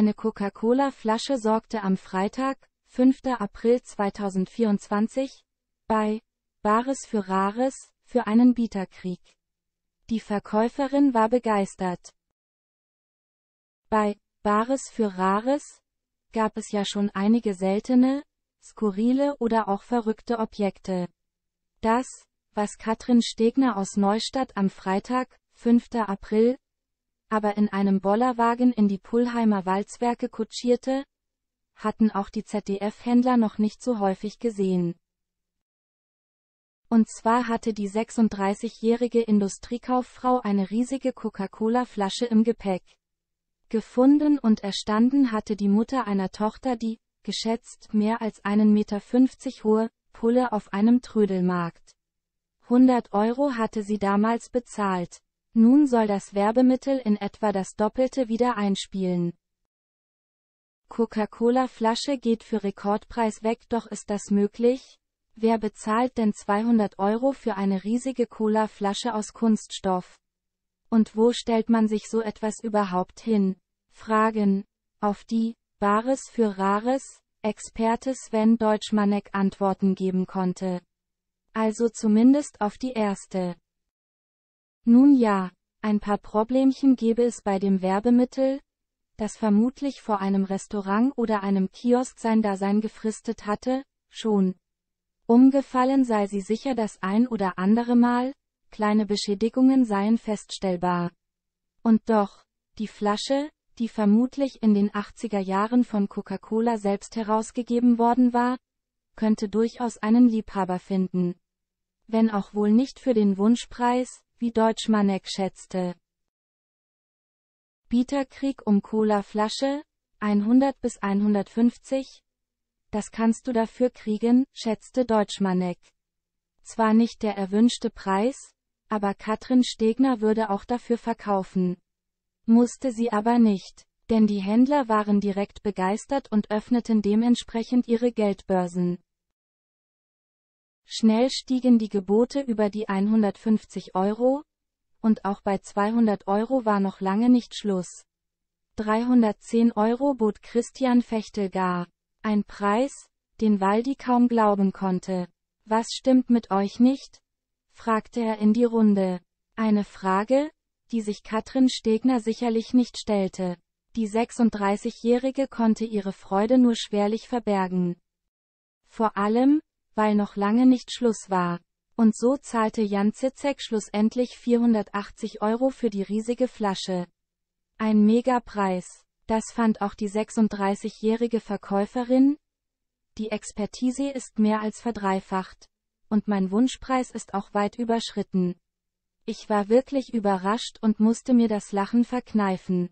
eine Coca-Cola-Flasche sorgte am Freitag, 5. April 2024, bei Bares für Rares für einen Bieterkrieg. Die Verkäuferin war begeistert. Bei Bares für Rares gab es ja schon einige seltene, skurrile oder auch verrückte Objekte. Das, was Katrin Stegner aus Neustadt am Freitag, 5. April aber in einem Bollerwagen in die Pullheimer Walzwerke kutschierte, hatten auch die ZDF-Händler noch nicht so häufig gesehen. Und zwar hatte die 36-jährige Industriekauffrau eine riesige Coca-Cola-Flasche im Gepäck. Gefunden und erstanden hatte die Mutter einer Tochter die, geschätzt mehr als 1,50 Meter hohe, Pulle auf einem Trödelmarkt. 100 Euro hatte sie damals bezahlt. Nun soll das Werbemittel in etwa das Doppelte wieder einspielen. Coca-Cola-Flasche geht für Rekordpreis weg, doch ist das möglich? Wer bezahlt denn 200 Euro für eine riesige Cola-Flasche aus Kunststoff? Und wo stellt man sich so etwas überhaupt hin? Fragen, auf die Bares für Rares Experte Sven Deutschmanek Antworten geben konnte. Also zumindest auf die erste. Nun ja, ein paar Problemchen gäbe es bei dem Werbemittel, das vermutlich vor einem Restaurant oder einem Kiosk sein Dasein gefristet hatte, schon. Umgefallen sei sie sicher das ein oder andere Mal, kleine Beschädigungen seien feststellbar. Und doch, die Flasche, die vermutlich in den 80er Jahren von Coca-Cola selbst herausgegeben worden war, könnte durchaus einen Liebhaber finden. Wenn auch wohl nicht für den Wunschpreis, wie Deutschmanek schätzte. Bieterkrieg um Cola-Flasche, 100 bis 150? Das kannst du dafür kriegen, schätzte Deutschmanek. Zwar nicht der erwünschte Preis, aber Katrin Stegner würde auch dafür verkaufen. Musste sie aber nicht, denn die Händler waren direkt begeistert und öffneten dementsprechend ihre Geldbörsen. Schnell stiegen die Gebote über die 150 Euro, und auch bei 200 Euro war noch lange nicht Schluss. 310 Euro bot Christian Fechtel gar. Ein Preis, den Waldi kaum glauben konnte. Was stimmt mit euch nicht? fragte er in die Runde. Eine Frage, die sich Katrin Stegner sicherlich nicht stellte. Die 36-Jährige konnte ihre Freude nur schwerlich verbergen. Vor allem, weil noch lange nicht Schluss war. Und so zahlte Jan Zizek schlussendlich 480 Euro für die riesige Flasche. Ein Megapreis. Das fand auch die 36-jährige Verkäuferin. Die Expertise ist mehr als verdreifacht. Und mein Wunschpreis ist auch weit überschritten. Ich war wirklich überrascht und musste mir das Lachen verkneifen.